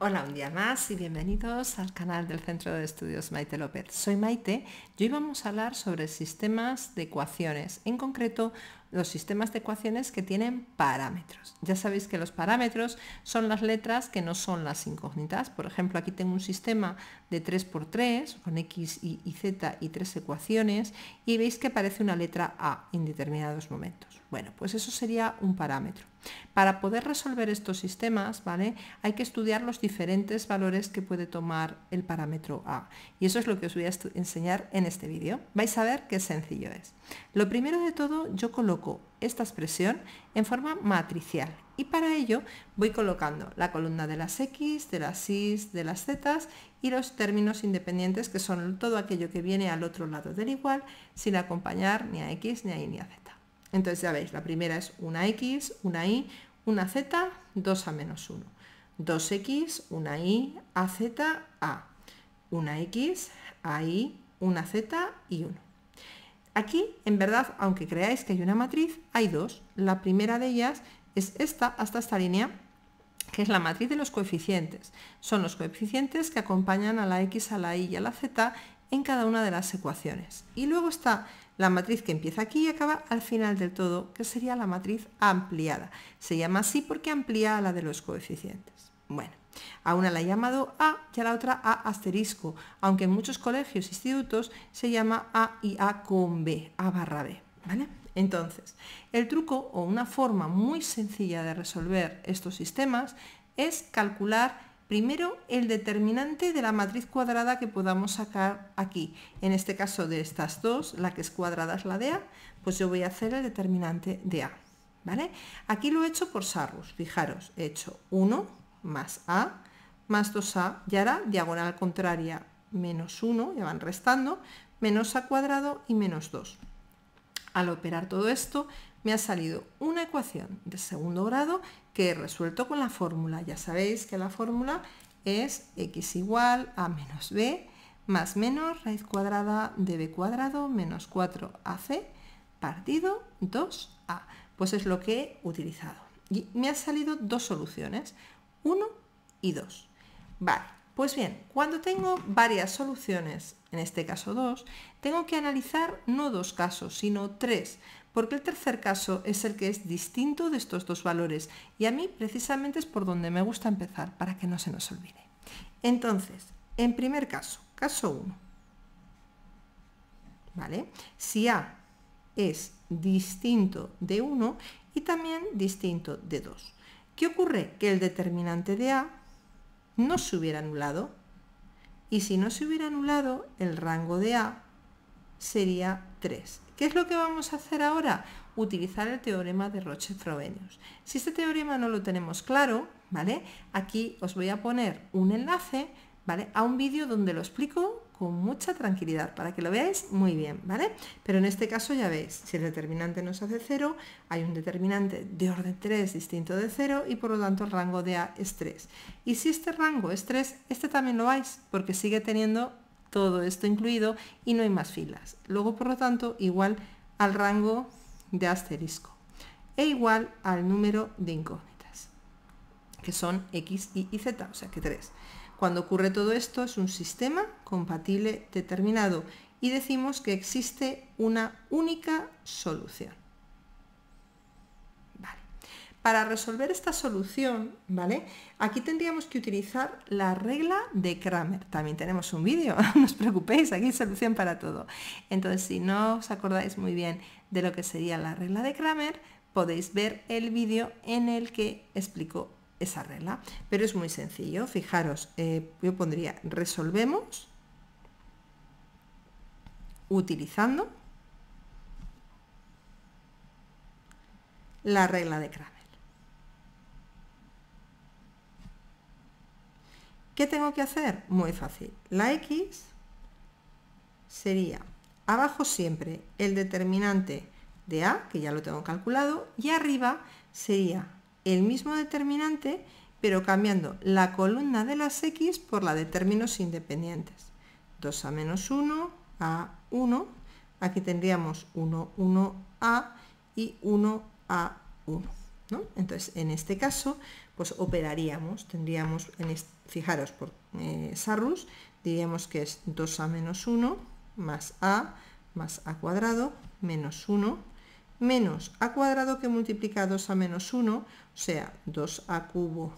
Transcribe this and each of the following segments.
Hola un día más y bienvenidos al canal del Centro de Estudios Maite López. Soy Maite y hoy vamos a hablar sobre sistemas de ecuaciones, en concreto los sistemas de ecuaciones que tienen parámetros. Ya sabéis que los parámetros son las letras que no son las incógnitas. Por ejemplo, aquí tengo un sistema de 3x3 con x, y, z y tres ecuaciones y veis que aparece una letra A en determinados momentos. Bueno, pues eso sería un parámetro. Para poder resolver estos sistemas, ¿vale? Hay que estudiar los diferentes valores que puede tomar el parámetro A. Y eso es lo que os voy a enseñar en este vídeo. Vais a ver qué sencillo es. Lo primero de todo, yo coloco esta expresión en forma matricial y para ello voy colocando la columna de las X, de las Y, de las Z y los términos independientes que son todo aquello que viene al otro lado del igual sin acompañar ni a X, ni a Y, ni a Z. Entonces ya veis, la primera es una X, una Y, una Z, 2 a menos 1. 2X, una Y, z A. Una X, y una Z y 1. Aquí, en verdad, aunque creáis que hay una matriz, hay dos. La primera de ellas es esta hasta esta línea, que es la matriz de los coeficientes. Son los coeficientes que acompañan a la x, a la y y a la z en cada una de las ecuaciones. Y luego está la matriz que empieza aquí y acaba al final del todo, que sería la matriz ampliada. Se llama así porque amplía a la de los coeficientes. Bueno, a una la he llamado A y a la otra A asterisco, aunque en muchos colegios e institutos se llama A y A con B, A barra B. ¿vale? Entonces, el truco o una forma muy sencilla de resolver estos sistemas es calcular Primero, el determinante de la matriz cuadrada que podamos sacar aquí. En este caso de estas dos, la que es cuadrada es la de A, pues yo voy a hacer el determinante de A. ¿vale? Aquí lo he hecho por sarros, fijaros, he hecho 1, más A, más 2A, y ahora diagonal contraria, menos 1, ya van restando, menos A cuadrado y menos 2. Al operar todo esto, me ha salido una ecuación de segundo grado que he resuelto con la fórmula. Ya sabéis que la fórmula es x igual a menos b más menos raíz cuadrada de b cuadrado menos 4ac partido 2a. Pues es lo que he utilizado. Y me han salido dos soluciones. 1 y 2. Vale, pues bien, cuando tengo varias soluciones, en este caso 2, tengo que analizar no dos casos, sino tres, porque el tercer caso es el que es distinto de estos dos valores y a mí precisamente es por donde me gusta empezar, para que no se nos olvide. Entonces, en primer caso, caso 1, ¿vale? Si A es distinto de 1 y también distinto de 2. ¿Qué ocurre? Que el determinante de A no se hubiera anulado. Y si no se hubiera anulado, el rango de A sería 3. ¿Qué es lo que vamos a hacer ahora? Utilizar el teorema de Roche-Frobenius. Si este teorema no lo tenemos claro, ¿vale? Aquí os voy a poner un enlace, ¿vale? A un vídeo donde lo explico con mucha tranquilidad para que lo veáis muy bien, ¿vale? Pero en este caso ya veis, si el determinante nos hace 0, hay un determinante de orden 3 distinto de 0 y por lo tanto el rango de A es 3. Y si este rango es 3, este también lo vais porque sigue teniendo todo esto incluido y no hay más filas. Luego, por lo tanto, igual al rango de asterisco e igual al número de incógnitas que son X, Y y Z, o sea que 3. Cuando ocurre todo esto es un sistema compatible determinado y decimos que existe una única solución. Para resolver esta solución, ¿vale? Aquí tendríamos que utilizar la regla de Kramer. También tenemos un vídeo, no os preocupéis, aquí hay solución para todo. Entonces, si no os acordáis muy bien de lo que sería la regla de Kramer, podéis ver el vídeo en el que explico esa regla. Pero es muy sencillo, fijaros, eh, yo pondría resolvemos utilizando la regla de Kramer. ¿Qué tengo que hacer? Muy fácil. La x sería abajo siempre el determinante de a, que ya lo tengo calculado, y arriba sería el mismo determinante, pero cambiando la columna de las x por la de términos independientes. 2 a menos 1, a 1, aquí tendríamos 1, 1, a y 1, a 1. Entonces, en este caso, pues operaríamos, tendríamos, en fijaros por eh, Sarrus, diríamos que es 2a menos 1 más a más a cuadrado menos 1 menos a cuadrado que multiplica 2 a menos 1, o sea, 2a cubo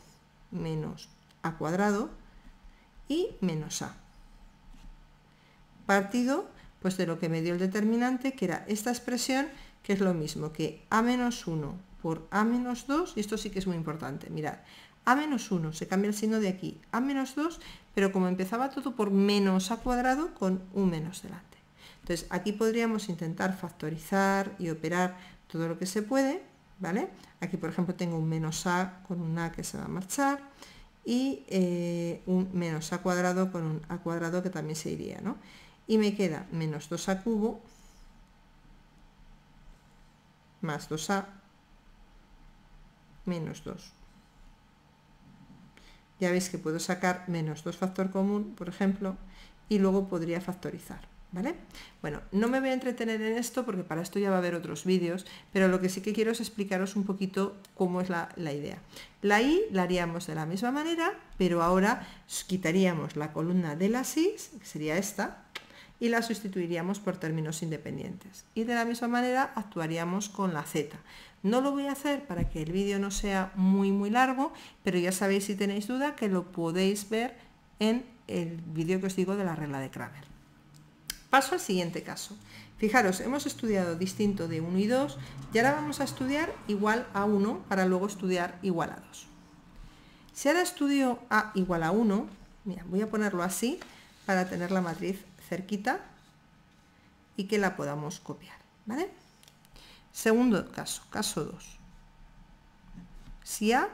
menos a cuadrado y menos a. Partido pues de lo que me dio el determinante, que era esta expresión, que es lo mismo que a menos 1 por a menos 2, y esto sí que es muy importante, mirad, a menos 1, se cambia el signo de aquí, a menos 2, pero como empezaba todo por menos a cuadrado con un menos delante. Entonces aquí podríamos intentar factorizar y operar todo lo que se puede, ¿vale? Aquí por ejemplo tengo un menos a con un a que se va a marchar y eh, un menos a cuadrado con un a cuadrado que también se iría, ¿no? Y me queda menos 2a cubo más 2a menos 2. Ya veis que puedo sacar menos 2 factor común, por ejemplo, y luego podría factorizar. ¿Vale? Bueno, no me voy a entretener en esto porque para esto ya va a haber otros vídeos, pero lo que sí que quiero es explicaros un poquito cómo es la, idea. La I la haríamos de la misma manera, pero ahora quitaríamos la columna de la SIS que sería esta, y la sustituiríamos por términos independientes. Y de la misma manera actuaríamos con la Z. No lo voy a hacer para que el vídeo no sea muy muy largo, pero ya sabéis si tenéis duda que lo podéis ver en el vídeo que os digo de la regla de Kramer. Paso al siguiente caso. Fijaros, hemos estudiado distinto de 1 y 2 y ahora vamos a estudiar igual a 1 para luego estudiar igual a 2. Si ahora estudio A igual a 1, mira, voy a ponerlo así para tener la matriz cerquita y que la podamos copiar, Segundo caso, caso 2. Si A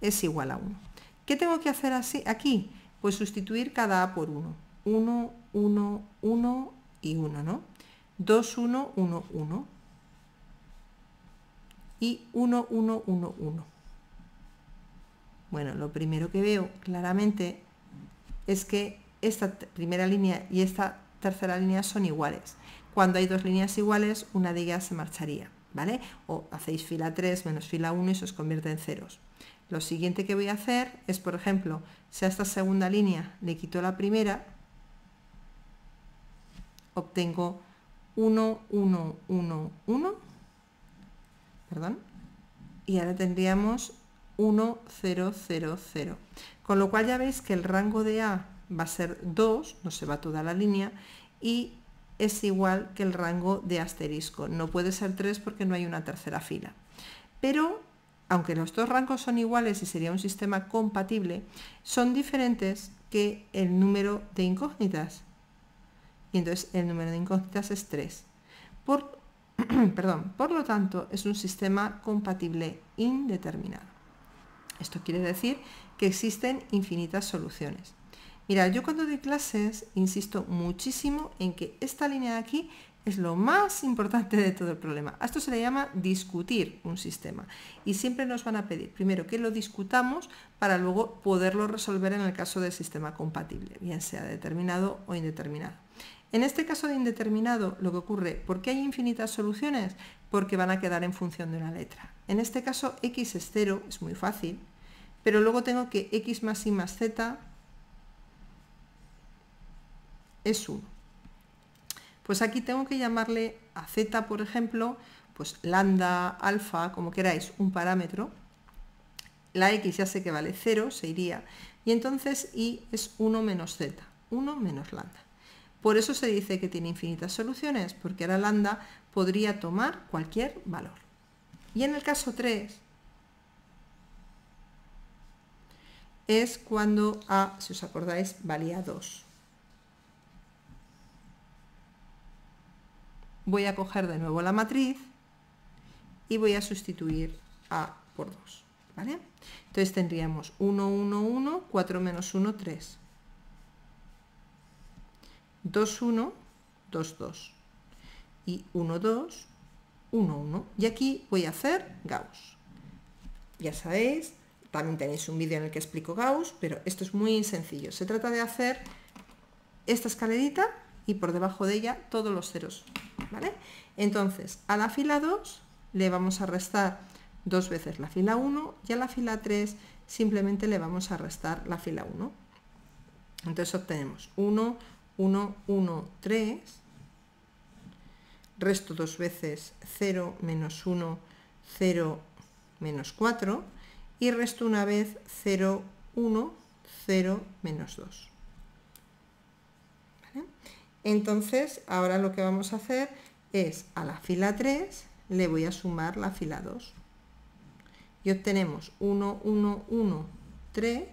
es igual a 1. ¿Qué tengo que hacer así aquí? Pues sustituir cada A por 1. 1, 1, 1 y 1, ¿no? 2, 1, 1, 1 y 1, 1, 1, 1. Bueno, lo primero que veo claramente es que esta primera línea y esta tercera línea son iguales. Cuando hay dos líneas iguales, una de ellas se marcharía, ¿vale? O hacéis fila 3 menos fila 1 y se os convierte en ceros. Lo siguiente que voy a hacer es, por ejemplo, si a esta segunda línea le quito la primera, obtengo 1, 1, 1, 1, perdón, y ahora tendríamos 1, 0, 0, 0. Con lo cual ya veis que el rango de A va a ser 2, no se va toda la línea, y es igual que el rango de asterisco. No puede ser 3 porque no hay una tercera fila. Pero, aunque los dos rangos son iguales y sería un sistema compatible, son diferentes que el número de incógnitas y entonces el número de incógnitas es 3. Por, perdón, por lo tanto, es un sistema compatible indeterminado. Esto quiere decir que existen infinitas soluciones. Mira, yo cuando doy clases insisto muchísimo en que esta línea de aquí es lo más importante de todo el problema. A esto se le llama discutir un sistema y siempre nos van a pedir primero que lo discutamos para luego poderlo resolver en el caso del sistema compatible, bien sea determinado o indeterminado. En este caso de indeterminado, lo que ocurre, ¿por qué hay infinitas soluciones? Porque van a quedar en función de una letra. En este caso, x es 0, es muy fácil, pero luego tengo que x más y más z es 1. Pues aquí tengo que llamarle a z, por ejemplo, pues lambda, alfa, como queráis, un parámetro. La x ya sé que vale 0, se iría. Y entonces y es 1 menos z, 1 menos lambda. Por eso se dice que tiene infinitas soluciones, porque la lambda podría tomar cualquier valor. Y en el caso 3 es cuando A, ah, si os acordáis, valía 2. Voy a coger de nuevo la matriz y voy a sustituir A por 2. Entonces tendríamos 1, 1, 1, 4 menos 1, 3. 2, 1, 2, 2 y 1, 2, 1, 1 y aquí voy a hacer Gauss ya sabéis también tenéis un vídeo en el que explico Gauss pero esto es muy sencillo se trata de hacer esta escalerita y por debajo de ella todos los ceros ¿vale? entonces a la fila 2 le vamos a restar dos veces la fila 1 y a la fila 3 simplemente le vamos a restar la fila 1 entonces obtenemos 1, 1, 1, 3, resto dos veces 0 menos 1, 0 menos 4 y resto una vez 0, 1, 0 menos 2. Entonces ahora lo que vamos a hacer es a la fila 3 le voy a sumar la fila 2 y obtenemos 1, 1, 1, 3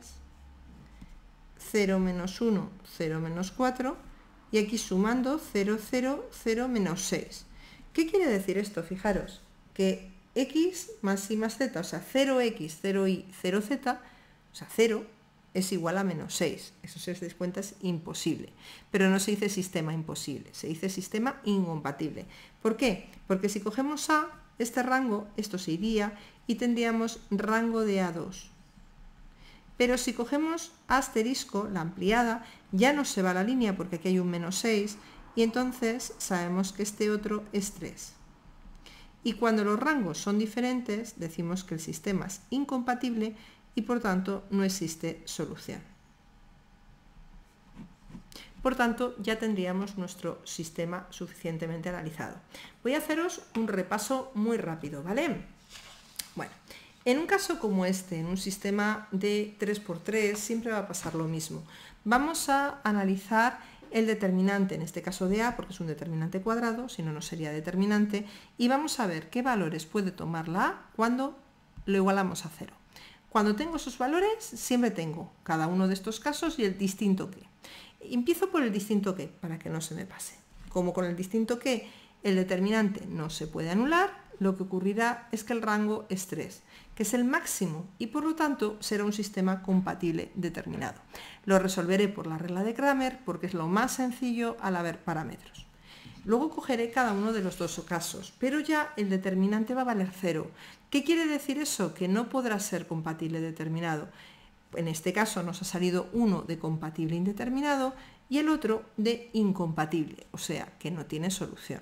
0 menos 1, 0 menos 4 y aquí sumando 0, 0, 0 menos 6. ¿Qué quiere decir esto? Fijaros que x más y más z, o sea 0x, 0y, 0z, o sea 0 es igual a menos 6. Eso si os dais cuenta es imposible. Pero no se dice sistema imposible, se dice sistema incompatible. ¿Por qué? Porque si cogemos a este rango, esto se iría y tendríamos rango de a2 pero si cogemos asterisco, la ampliada, ya no se va la línea porque aquí hay un menos 6 y entonces sabemos que este otro es 3. Y cuando los rangos son diferentes, decimos que el sistema es incompatible y por tanto no existe solución. Por tanto, ya tendríamos nuestro sistema suficientemente analizado. Voy a haceros un repaso muy rápido, ¿vale? Bueno, en un caso como este, en un sistema de 3x3, siempre va a pasar lo mismo. Vamos a analizar el determinante, en este caso de A, porque es un determinante cuadrado, si no, no sería determinante, y vamos a ver qué valores puede tomar la A cuando lo igualamos a 0. Cuando tengo esos valores, siempre tengo cada uno de estos casos y el distinto que. Empiezo por el distinto que, para que no se me pase. Como con el distinto que el determinante no se puede anular, lo que ocurrirá es que el rango es 3, que es el máximo y por lo tanto será un sistema compatible determinado. Lo resolveré por la regla de Kramer porque es lo más sencillo al haber parámetros. Luego cogeré cada uno de los dos casos, pero ya el determinante va a valer 0. ¿Qué quiere decir eso? Que no podrá ser compatible determinado. En este caso nos ha salido uno de compatible indeterminado y el otro de incompatible, o sea, que no tiene solución.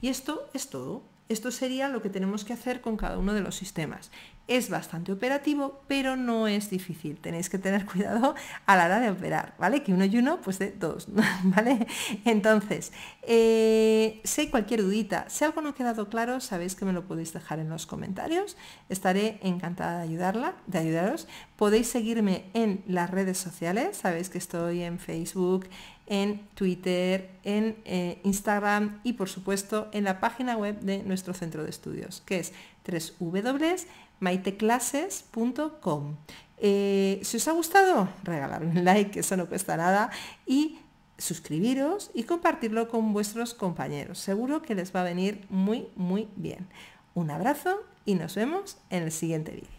Y esto es todo. Esto sería lo que tenemos que hacer con cada uno de los sistemas. Es bastante operativo, pero no es difícil. Tenéis que tener cuidado a la hora de operar, ¿vale? Que uno y uno, pues de dos, ¿vale? Entonces, eh, si hay cualquier dudita, si algo no ha quedado claro, sabéis que me lo podéis dejar en los comentarios. Estaré encantada de ayudarla, de ayudaros. Podéis seguirme en las redes sociales, sabéis que estoy en Facebook, en Twitter, en eh, Instagram y por supuesto en la página web de nuestro centro de estudios, que es www.maiteclases.com Eh, si os ha gustado, regalar un like, que eso no cuesta nada, y suscribiros y compartirlo con vuestros compañeros. Seguro que les va a venir muy, muy bien. Un abrazo y nos vemos en el siguiente vídeo.